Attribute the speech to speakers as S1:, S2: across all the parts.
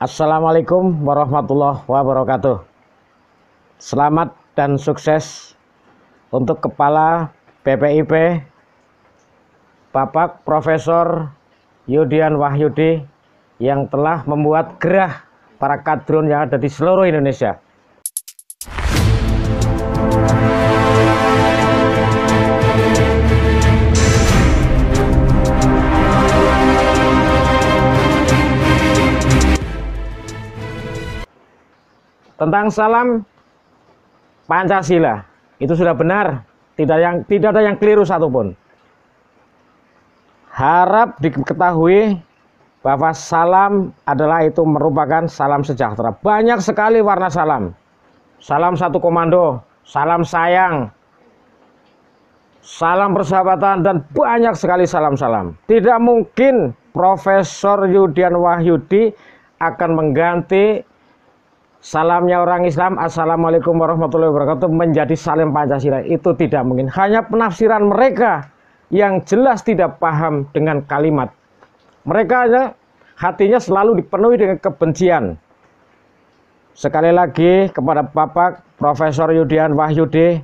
S1: Assalamualaikum warahmatullahi wabarakatuh. Selamat dan sukses untuk Kepala PPIP, Bapak Profesor Yudian Wahyudi yang telah membuat gerah para kadrun yang ada di seluruh Indonesia. tentang salam Pancasila. Itu sudah benar, tidak yang tidak ada yang keliru satupun. Harap diketahui bahwa salam adalah itu merupakan salam sejahtera. Banyak sekali warna salam. Salam satu komando, salam sayang, salam persahabatan dan banyak sekali salam-salam. Tidak mungkin Profesor Yudian Wahyudi akan mengganti Salamnya orang Islam, Assalamualaikum warahmatullahi wabarakatuh, menjadi salim Pancasila. Itu tidak mungkin. Hanya penafsiran mereka yang jelas tidak paham dengan kalimat. Mereka hanya, hatinya selalu dipenuhi dengan kebencian. Sekali lagi kepada Bapak Profesor Yudian Wahyudi,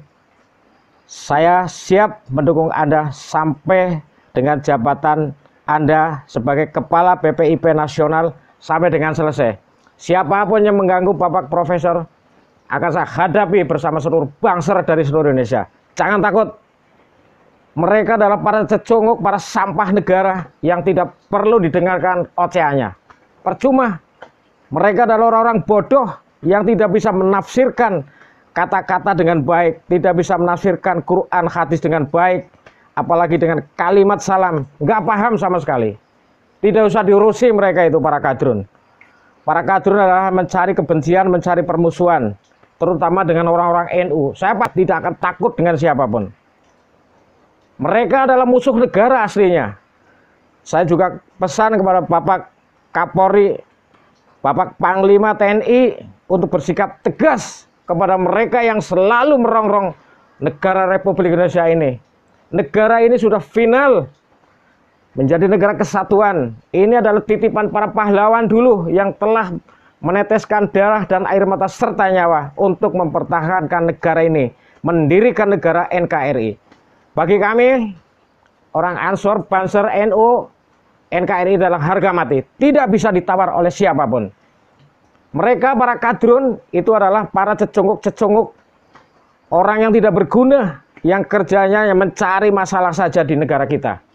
S1: saya siap mendukung Anda sampai dengan jabatan Anda sebagai Kepala PPIP Nasional sampai dengan selesai. Siapapun yang mengganggu Bapak Profesor akan saya hadapi bersama seluruh bangsa dari seluruh Indonesia. Jangan takut. Mereka adalah para cecunguk, para sampah negara yang tidak perlu didengarkan oceanya. Percuma. Mereka adalah orang-orang bodoh yang tidak bisa menafsirkan kata-kata dengan baik, tidak bisa menafsirkan Quran hadis dengan baik, apalagi dengan kalimat salam. Nggak paham sama sekali. Tidak usah diurusi mereka itu para kadrun. Para kader adalah mencari kebencian, mencari permusuhan, terutama dengan orang-orang NU. Saya tidak akan takut dengan siapapun. Mereka adalah musuh negara aslinya. Saya juga pesan kepada Bapak Kapolri, Bapak Panglima TNI untuk bersikap tegas kepada mereka yang selalu merongrong negara Republik Indonesia ini. Negara ini sudah final menjadi negara kesatuan. Ini adalah titipan para pahlawan dulu yang telah meneteskan darah dan air mata serta nyawa untuk mempertahankan negara ini, mendirikan negara NKRI. Bagi kami, orang Ansor, Banser, NU, NKRI dalam harga mati, tidak bisa ditawar oleh siapapun. Mereka para kadrun itu adalah para cecunguk-cecunguk, orang yang tidak berguna, yang kerjanya yang mencari masalah saja di negara kita.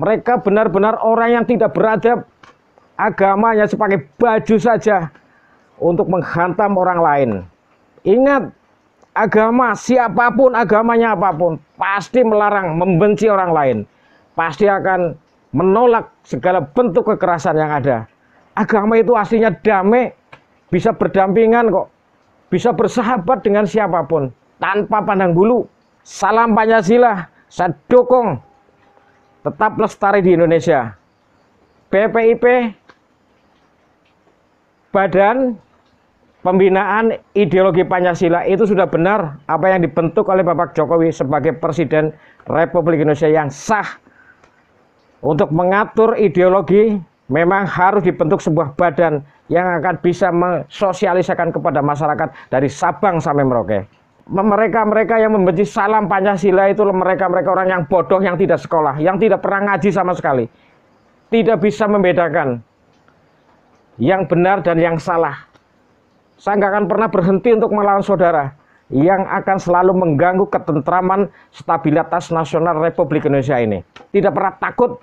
S1: Mereka benar-benar orang yang tidak beradab, agamanya sebagai baju saja untuk menghantam orang lain. Ingat, agama siapapun agamanya apapun pasti melarang membenci orang lain. Pasti akan menolak segala bentuk kekerasan yang ada. Agama itu aslinya damai, bisa berdampingan kok. Bisa bersahabat dengan siapapun tanpa pandang bulu. Salam Pancasila, saya dukung tetap lestari di Indonesia. BPIP Badan Pembinaan Ideologi Pancasila itu sudah benar apa yang dibentuk oleh Bapak Jokowi sebagai Presiden Republik Indonesia yang sah untuk mengatur ideologi memang harus dibentuk sebuah badan yang akan bisa mensosialisasikan kepada masyarakat dari Sabang sampai Merauke mereka-mereka yang membenci salam Pancasila itu mereka-mereka orang yang bodoh yang tidak sekolah, yang tidak pernah ngaji sama sekali. Tidak bisa membedakan yang benar dan yang salah. Saya nggak akan pernah berhenti untuk melawan saudara yang akan selalu mengganggu ketentraman stabilitas nasional Republik Indonesia ini. Tidak pernah takut.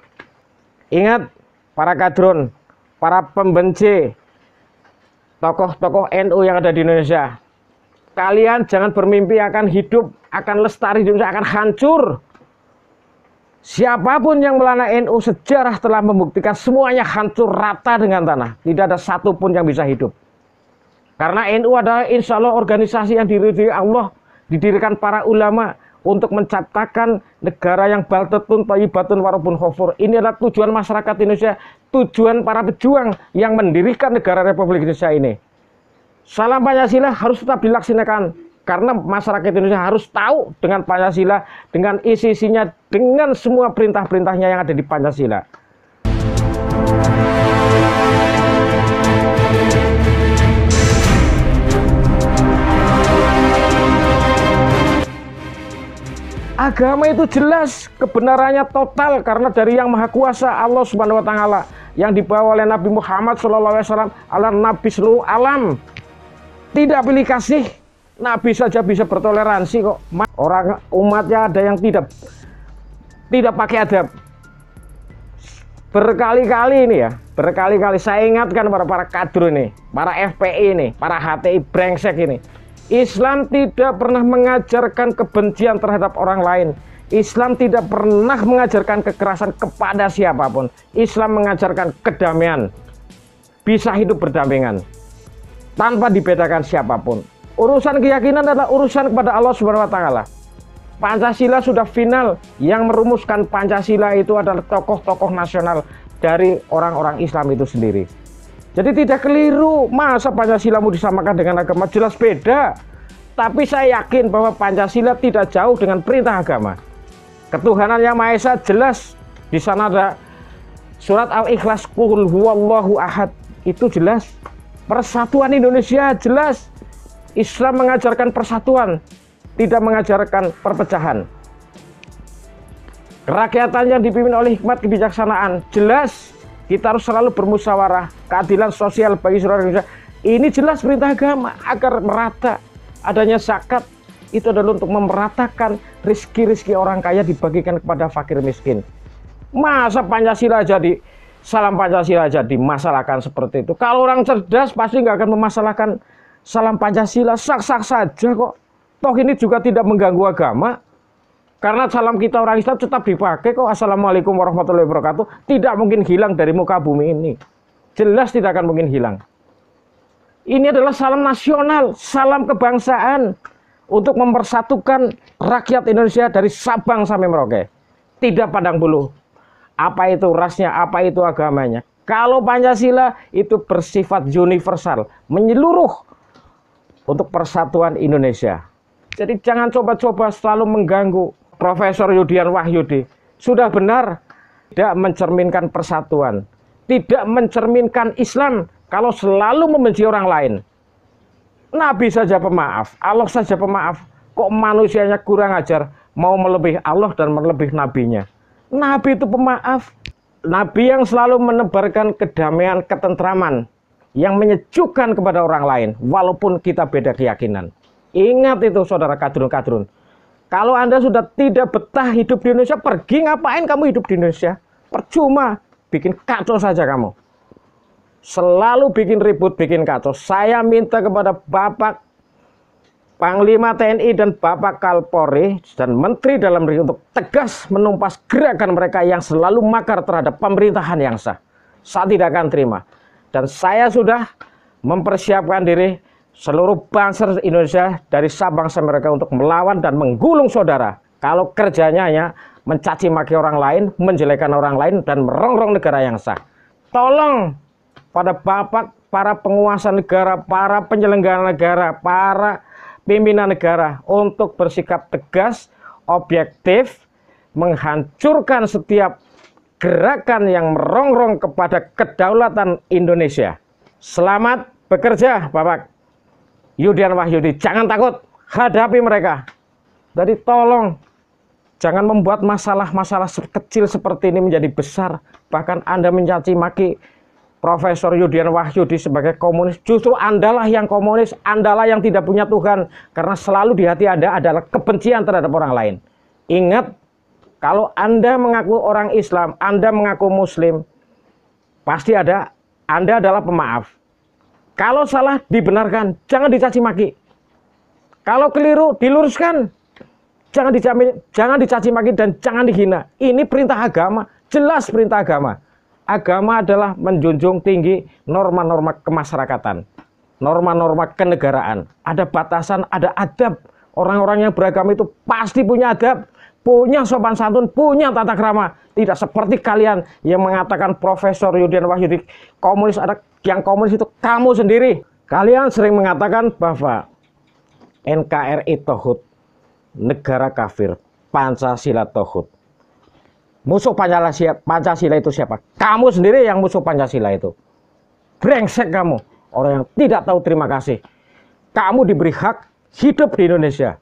S1: Ingat para kadron, para pembenci, tokoh-tokoh NU yang ada di Indonesia, Kalian jangan bermimpi akan hidup, akan lestari hidup akan hancur. Siapapun yang melana NU sejarah telah membuktikan semuanya hancur rata dengan tanah. Tidak ada satupun yang bisa hidup. Karena NU adalah insya Allah organisasi yang didirikan Allah, didirikan para ulama untuk menciptakan negara yang baltetun, toyibatun, warubun, khofur. Ini adalah tujuan masyarakat Indonesia, tujuan para pejuang yang mendirikan negara Republik Indonesia ini. Salam Pancasila harus tetap dilaksanakan karena masyarakat Indonesia harus tahu dengan Pancasila, dengan isi-isinya, dengan semua perintah-perintahnya yang ada di Pancasila. Agama itu jelas kebenarannya total karena dari yang maha kuasa Allah Subhanahu wa taala yang dibawa oleh Nabi Muhammad SAW, Allah Nabi seluruh alam tidak pilih kasih, Nabi saja bisa bertoleransi kok. Orang umatnya ada yang tidak tidak pakai adab. Berkali-kali ini ya, berkali-kali saya ingatkan para para kader ini, para FPI ini, para HTI brengsek ini. Islam tidak pernah mengajarkan kebencian terhadap orang lain. Islam tidak pernah mengajarkan kekerasan kepada siapapun. Islam mengajarkan kedamaian. Bisa hidup berdampingan tanpa dibedakan siapapun. Urusan keyakinan adalah urusan kepada Allah Subhanahu wa taala. Pancasila sudah final. Yang merumuskan Pancasila itu adalah tokoh-tokoh nasional dari orang-orang Islam itu sendiri. Jadi tidak keliru masa Pancasila mau disamakan dengan agama jelas beda. Tapi saya yakin bahwa Pancasila tidak jauh dengan perintah agama. Ketuhanan yang Maha Esa jelas di sana ada surat Al-Ikhlas kul huwallahu ahad itu jelas Persatuan Indonesia jelas Islam mengajarkan persatuan, tidak mengajarkan perpecahan. Kerakyatan yang dipimpin oleh hikmat kebijaksanaan jelas kita harus selalu bermusyawarah keadilan sosial bagi seluruh Indonesia. Ini jelas perintah agama agar merata. Adanya zakat itu adalah untuk memeratakan rizki-rizki orang kaya dibagikan kepada fakir miskin. Masa Pancasila jadi salam Pancasila jadi masalahkan seperti itu. Kalau orang cerdas pasti nggak akan memasalahkan salam Pancasila sak-sak saja kok. Toh ini juga tidak mengganggu agama. Karena salam kita orang Islam tetap dipakai kok. Assalamualaikum warahmatullahi wabarakatuh. Tidak mungkin hilang dari muka bumi ini. Jelas tidak akan mungkin hilang. Ini adalah salam nasional, salam kebangsaan untuk mempersatukan rakyat Indonesia dari Sabang sampai Merauke. Tidak pandang bulu apa itu rasnya, apa itu agamanya. Kalau Pancasila itu bersifat universal, menyeluruh untuk persatuan Indonesia. Jadi jangan coba-coba selalu mengganggu Profesor Yudian Wahyudi. Sudah benar tidak mencerminkan persatuan, tidak mencerminkan Islam kalau selalu membenci orang lain. Nabi saja pemaaf, Allah saja pemaaf. Kok manusianya kurang ajar, mau melebih Allah dan melebih nabinya. Nabi itu pemaaf. Nabi yang selalu menebarkan kedamaian, ketentraman yang menyejukkan kepada orang lain walaupun kita beda keyakinan. Ingat itu saudara kadrun-kadrun. Kalau Anda sudah tidak betah hidup di Indonesia, pergi ngapain kamu hidup di Indonesia? Percuma, bikin kacau saja kamu. Selalu bikin ribut, bikin kacau. Saya minta kepada Bapak Panglima TNI dan Bapak Kalpori dan Menteri Dalam Negeri untuk tegas menumpas gerakan mereka yang selalu makar terhadap pemerintahan yang sah. Saya tidak akan terima. Dan saya sudah mempersiapkan diri seluruh bangsa Indonesia dari Sabang sampai Merauke untuk melawan dan menggulung saudara. Kalau kerjanya hanya mencaci maki orang lain, menjelekan orang lain dan merongrong negara yang sah. Tolong pada Bapak, para penguasa negara, para penyelenggara negara, para pimpinan negara untuk bersikap tegas, objektif, menghancurkan setiap gerakan yang merongrong kepada kedaulatan Indonesia. Selamat bekerja, Bapak. Yudian Wahyudi, jangan takut, hadapi mereka. Jadi tolong jangan membuat masalah-masalah kecil seperti ini menjadi besar. Bahkan Anda mencaci maki Profesor Yudian Wahyudi sebagai komunis, justru Andalah yang komunis, Andalah yang tidak punya Tuhan. Karena selalu di hati Anda adalah kebencian terhadap orang lain. Ingat, kalau Anda mengaku orang Islam, Anda mengaku Muslim, pasti ada, Anda adalah pemaaf. Kalau salah, dibenarkan, jangan dicaci maki. Kalau keliru, diluruskan. Jangan dicaci, jangan dicaci maki dan jangan dihina. Ini perintah agama, jelas perintah agama agama adalah menjunjung tinggi norma-norma kemasyarakatan, norma-norma kenegaraan. Ada batasan, ada adab. Orang-orang yang beragama itu pasti punya adab, punya sopan santun, punya tata krama. Tidak seperti kalian yang mengatakan Profesor Yudian Wahyudi komunis ada yang komunis itu kamu sendiri. Kalian sering mengatakan bahwa NKRI tohut, negara kafir, Pancasila tohut. Musuh Pancasila, Pancasila itu siapa? Kamu sendiri yang musuh Pancasila itu. Brengsek kamu, orang yang tidak tahu terima kasih. Kamu diberi hak hidup di Indonesia.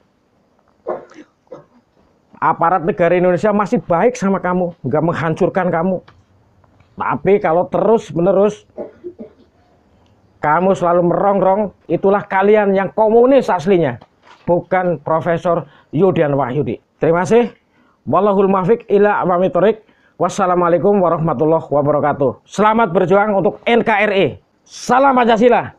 S1: Aparat negara Indonesia masih baik sama kamu, nggak menghancurkan kamu. Tapi kalau terus-menerus kamu selalu merongrong, itulah kalian yang komunis aslinya, bukan Profesor Yudian Wahyudi. Terima kasih. Wallahul muwaffiq ila amamitorik. Wassalamualaikum warahmatullahi wabarakatuh. Selamat berjuang untuk NKRI. E. Salam Pancasila.